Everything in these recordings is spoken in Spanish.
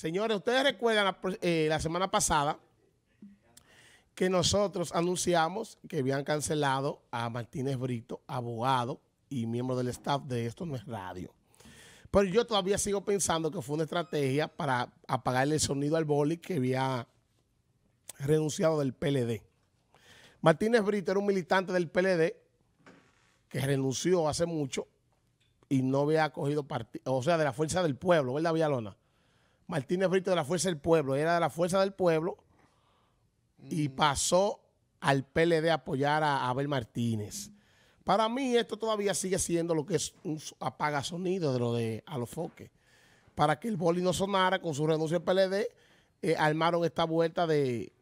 Señores, ustedes recuerdan eh, la, semana pasada que nosotros anunciamos que habían cancelado a Martínez Brito, abogado y miembro del staff de Esto No es Radio. Pero yo todavía sigo pensando que fue una estrategia para apagarle el sonido al boli que había renunciado del PLD. Martínez Brito era un militante del PLD que renunció hace mucho y no había cogido partido, o sea, de la fuerza del pueblo, ¿verdad, Villalona? Martínez Brito de la Fuerza del Pueblo, era de la Fuerza del Pueblo y mm. pasó al PLD a apoyar a Abel Martínez. Para mí esto todavía sigue siendo lo que es un apaga sonido de lo de Alofoque. Para que el boli no sonara con su renuncia al PLD, eh, armaron esta vuelta de,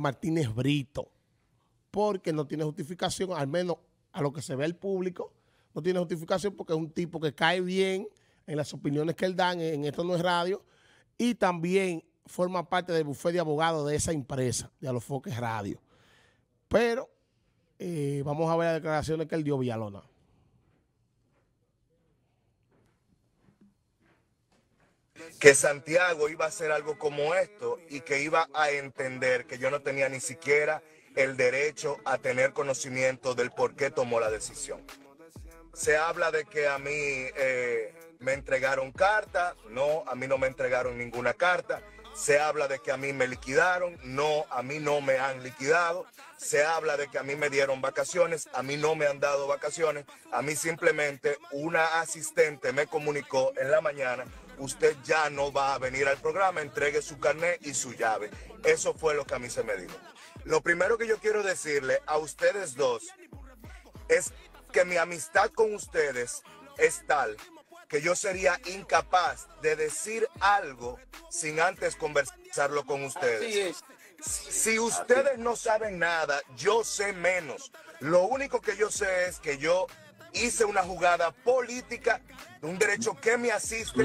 Martínez Brito. Porque no tiene justificación, al menos a lo que se ve el público, no tiene justificación porque es un tipo que cae bien en las opiniones que él da en esto no es radio, y también forma parte del bufete de abogados de esa empresa, de Alofoques Radio. Pero eh, vamos a ver las declaraciones que él dio Villalona. que Santiago iba a hacer algo como esto y que iba a entender que yo no tenía ni siquiera el derecho a tener conocimiento del por qué tomó la decisión. Se habla de que a mí eh, me entregaron carta, no, a mí no me entregaron ninguna carta. Se habla de que a mí me liquidaron, no, a mí no me han liquidado. Se habla de que a mí me dieron vacaciones, a mí no me han dado vacaciones. A mí simplemente una asistente me comunicó en la mañana, usted ya no va a venir al programa, entregue su carnet y su llave. Eso fue lo que a mí se me dijo. Lo primero que yo quiero decirle a ustedes dos es que mi amistad con ustedes es tal que yo sería incapaz de decir algo sin antes conversarlo con ustedes. Si ustedes no saben nada, yo sé menos. Lo único que yo sé es que yo hice una jugada política, un derecho que me asiste,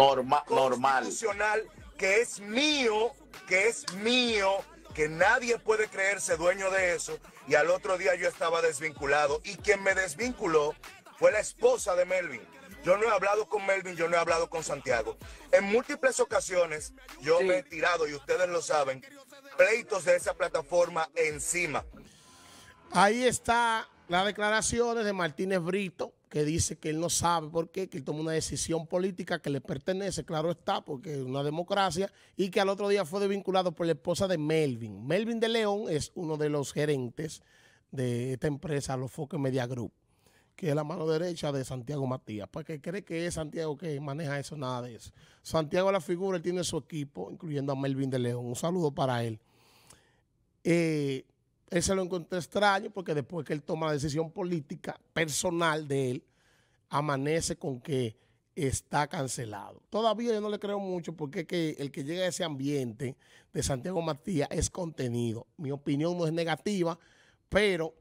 que es mío, que es mío, que nadie puede creerse dueño de eso. Y al otro día yo estaba desvinculado. Y quien me desvinculó fue la esposa de Melvin yo no he hablado con Melvin, yo no he hablado con Santiago. En múltiples ocasiones yo me he tirado, y ustedes lo saben, pleitos de esa plataforma encima. Ahí está las declaraciones de Martínez Brito, que dice que él no sabe por qué, que él tomó una decisión política que le pertenece, claro está, porque es una democracia, y que al otro día fue desvinculado por la esposa de Melvin. Melvin de León es uno de los gerentes de esta empresa, Los Foque Media Group que es la mano derecha de Santiago Matías, porque cree que es Santiago que maneja eso, nada de eso. Santiago la figura, él tiene su equipo, incluyendo a Melvin de León. Un saludo para él. Eh, él se lo encontró extraño porque después que él toma la decisión política personal de él, amanece con que está cancelado. Todavía yo no le creo mucho porque el que llega a ese ambiente de Santiago Matías es contenido. Mi opinión no es negativa, pero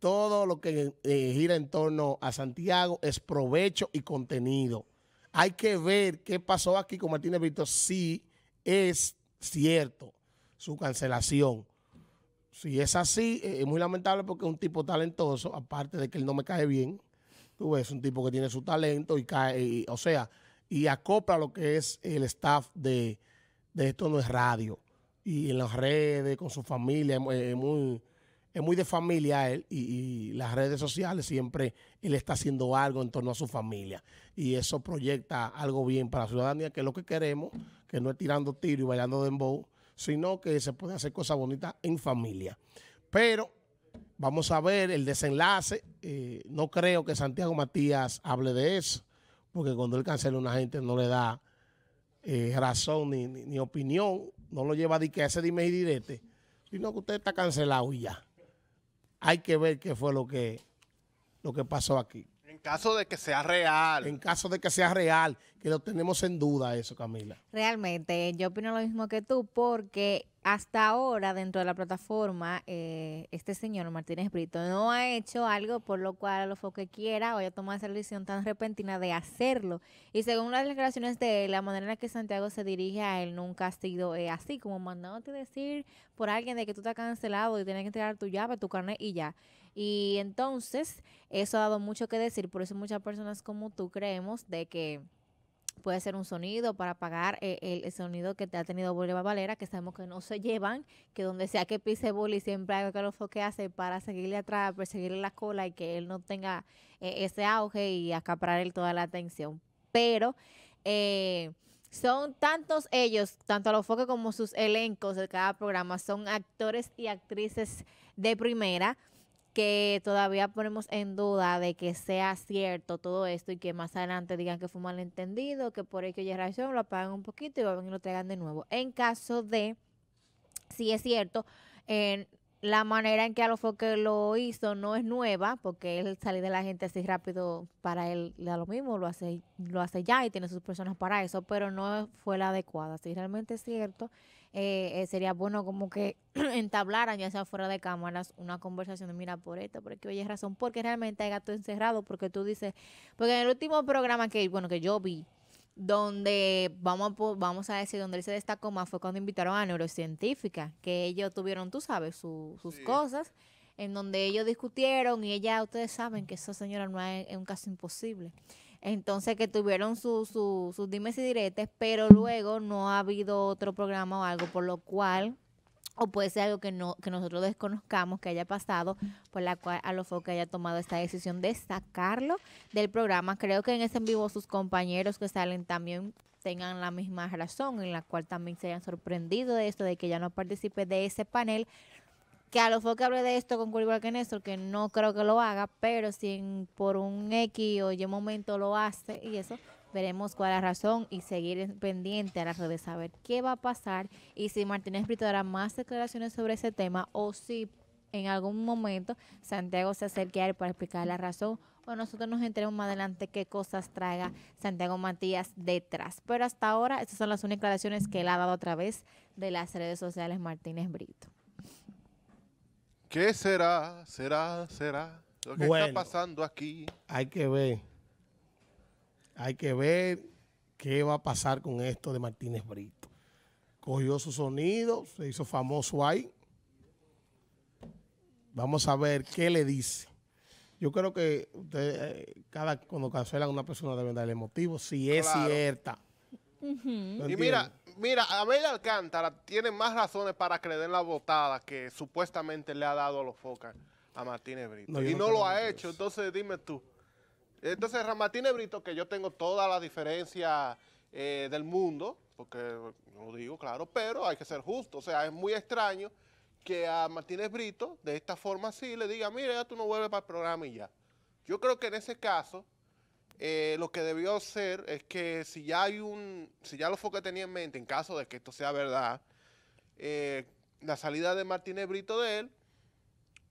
todo lo que eh, gira en torno a Santiago es provecho y contenido. Hay que ver qué pasó aquí con Martínez Víctor, si es cierto su cancelación. Si es así, eh, es muy lamentable porque es un tipo talentoso, aparte de que él no me cae bien. Tú ves, un tipo que tiene su talento y cae, o sea, y acopla lo que es el staff de, Esto No es Radio. Y en las redes, con su familia, es muy es muy de familia él y, las redes sociales siempre él está haciendo algo en torno a su familia y eso proyecta algo bien para la ciudadanía, que es lo que queremos, que no es tirando tiro y bailando dembow, sino que se puede hacer cosas bonitas en familia. Pero vamos a ver el desenlace. Eh, no creo que Santiago Matías hable de eso, porque cuando él cancela a una gente no le da eh, razón ni, opinión, no lo lleva a que ese dime y direte, sino que usted está cancelado y ya hay que ver qué fue lo que, lo que pasó aquí. En caso de que sea real. En caso de que sea real, que lo tenemos en duda eso, Camila. Realmente, yo opino lo mismo que tú, porque hasta ahora dentro de la plataforma, eh, este señor Martínez Brito no ha hecho algo por lo cual a lo que quiera o a tomado esa decisión tan repentina de hacerlo. Y según las declaraciones de la manera en la que Santiago se dirige a él nunca ha sido eh, así, como mandándote decir por alguien de que tú te has cancelado y tienes que entregar tu llave, tu carnet y ya. Y entonces, eso ha dado mucho que decir, por eso muchas personas como tú creemos de que puede ser un sonido para apagar eh, el, sonido que te ha tenido Bolívar Valera, que sabemos que no se llevan, que donde sea que pise Boli siempre hay que lo que hace para seguirle atrás, perseguirle la cola y que él no tenga eh, ese auge y acaparar toda la atención. Pero eh, son tantos ellos, tanto los foques como sus elencos de cada programa, son actores y actrices de primera que todavía ponemos en duda de que sea cierto todo esto y que más adelante digan que fue malentendido, que por que ya razón lo apagan un poquito y y lo traigan de nuevo. En caso de, si es cierto, en la manera en que a lo hizo no es nueva, porque él salir de la gente así rápido para él da lo mismo, lo hace, lo hace ya y tiene sus personas para eso, pero no fue la adecuada. Si realmente es cierto, eh, eh, sería bueno como que entablaran, ya sea fuera de cámaras, una conversación de mira por esto, porque oye razón, porque realmente hay gato encerrado, porque tú dices, porque en el último programa que, bueno, que yo vi, donde vamos a, vamos a decir, donde él se destacó más fue cuando invitaron a neurocientífica, que ellos tuvieron, tú sabes, sus cosas, en donde ellos discutieron y ella, ustedes saben que esa señora no es, un caso imposible. Entonces que tuvieron sus su, sus dimes y diretes, pero luego no ha habido otro programa o algo, por lo cual o puede ser algo que no que nosotros desconozcamos que haya pasado por la cual Alofoque que haya tomado esta decisión de sacarlo del programa creo que en ese en vivo sus compañeros que salen también tengan la misma razón en la cual también se hayan sorprendido de esto de que ya no participe de ese panel que a lo que hable de esto con igual que Néstor, que no creo que lo haga, pero si en, por un X o Y momento lo hace y eso, Veremos cuál es la razón y seguir pendiente a la red de saber qué va a pasar y si Martínez Brito dará más declaraciones sobre ese tema o si en algún momento Santiago se acerque a él para explicar la razón o nosotros nos enteremos más adelante qué cosas traiga Santiago Matías detrás. Pero hasta ahora estas son las únicas declaraciones que él ha dado a través de las redes sociales Martínez Brito. ¿Qué será? ¿Será? ¿Será? Lo que está pasando aquí. Hay que ver. Hay que ver qué va a pasar con esto de Martínez Brito. Cogió su sonido, se hizo famoso ahí. Vamos a ver qué le dice. Yo creo que eh, cada cuando cancelan a una persona deben darle motivo, si es cierta. Y mira, mira, Abel Alcántara tiene más razones para creer la botada que supuestamente le ha dado a los focas a Martínez Brito. y no, lo ha hecho, entonces dime tú. Entonces, Ramatine Brito, que yo tengo toda la diferencia eh, del mundo, porque lo digo, claro, pero hay que ser justo. O sea, es muy extraño que a Martínez Brito, de esta forma así, le diga, mira, ya tú no vuelves para el programa y ya. Yo creo que en ese caso, eh, lo que debió ser es que si ya hay un, si ya lo fue que tenía en mente, en caso de que esto sea verdad, eh, la salida de Martínez Brito de él,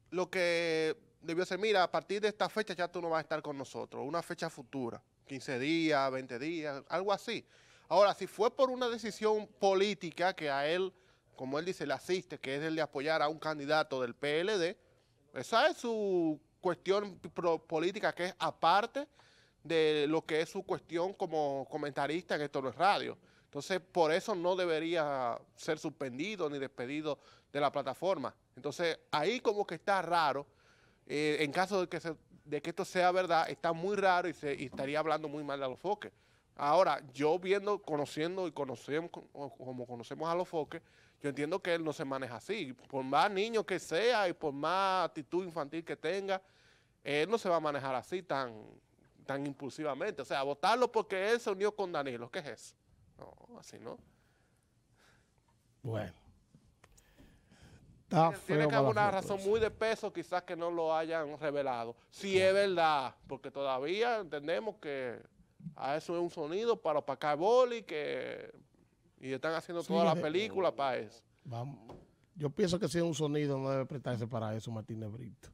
lo que debió ser, mira, a partir de esta fecha ya tú no vas a estar con nosotros, una fecha futura, 15 días, 20 días, algo así. Ahora, si fue por una decisión política que a él, como él dice, le asiste, que es el de apoyar a un candidato del PLD, esa es su cuestión política que es aparte de lo que es su cuestión como comentarista en esto no es radio. Entonces, por eso no debería ser suspendido ni despedido de la plataforma. Entonces, ahí como que está raro eh, en caso de que, esto sea verdad, está muy raro y, estaría hablando muy mal de los foques. Ahora, yo viendo, conociendo y conocemos como conocemos a los foques, yo entiendo que él no se maneja así. Por más niño que sea y por más actitud infantil que tenga, él no se va a manejar así tan, tan impulsivamente. O sea, votarlo porque él se unió con Danilo, ¿qué es eso? No, así no. Bueno tiene, que haber una razón muy de peso, quizás que no lo hayan revelado. Si es verdad, porque todavía entendemos que a eso es un sonido para opacar boli que, y están haciendo toda la eh, película para eh, eso. Yo pienso que si es un sonido no debe prestarse para eso Martín Brito.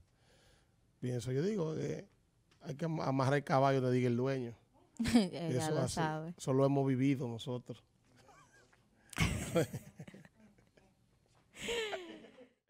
Pienso, yo digo, eh, hay que amarrar el caballo, le diga el dueño. eso, sabe. eso lo hemos vivido nosotros.